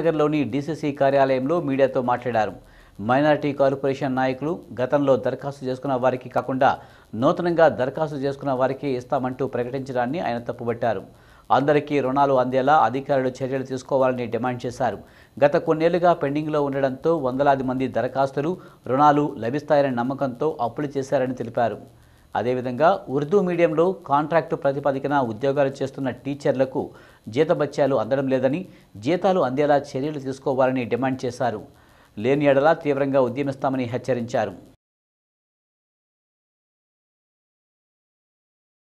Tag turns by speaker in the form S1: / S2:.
S1: నగర్లోని డీసీసీ కార్యాలయంలో మీడియాతో మాట్లాడారు మైనారిటీ కార్పొరేషన్ నాయకులు గతంలో దరఖాస్తు చేసుకున్న వారికి కాకుండా నూతనంగా దరఖాస్తు చేసుకున్న వారికి ఇస్తామంటూ ప్రకటించడాన్ని ఆయన తప్పుబట్టారు అందరికీ రుణాలు అందేలా అధికారులు చర్యలు తీసుకోవాలని డిమాండ్ చేశారు గత కొన్నేళ్లుగా పెండింగ్లో ఉండడంతో వందలాది మంది దరఖాస్తులు రుణాలు లభిస్తాయనే నమ్మకంతో అప్పులు చేశారని తెలిపారు అదేవిధంగా ఉర్దూ మీడియంలో కాంట్రాక్టు ప్రాతిపదికన ఉద్యోగాలు చేస్తున్న టీచర్లకు జీతభత్యాలు అందడం లేదని జీతాలు అందేలా చర్యలు తీసుకోవాలని డిమాండ్ చేశారు లేని ఎడలా తీవ్రంగా ఉద్యమిస్తామని హెచ్చరించారు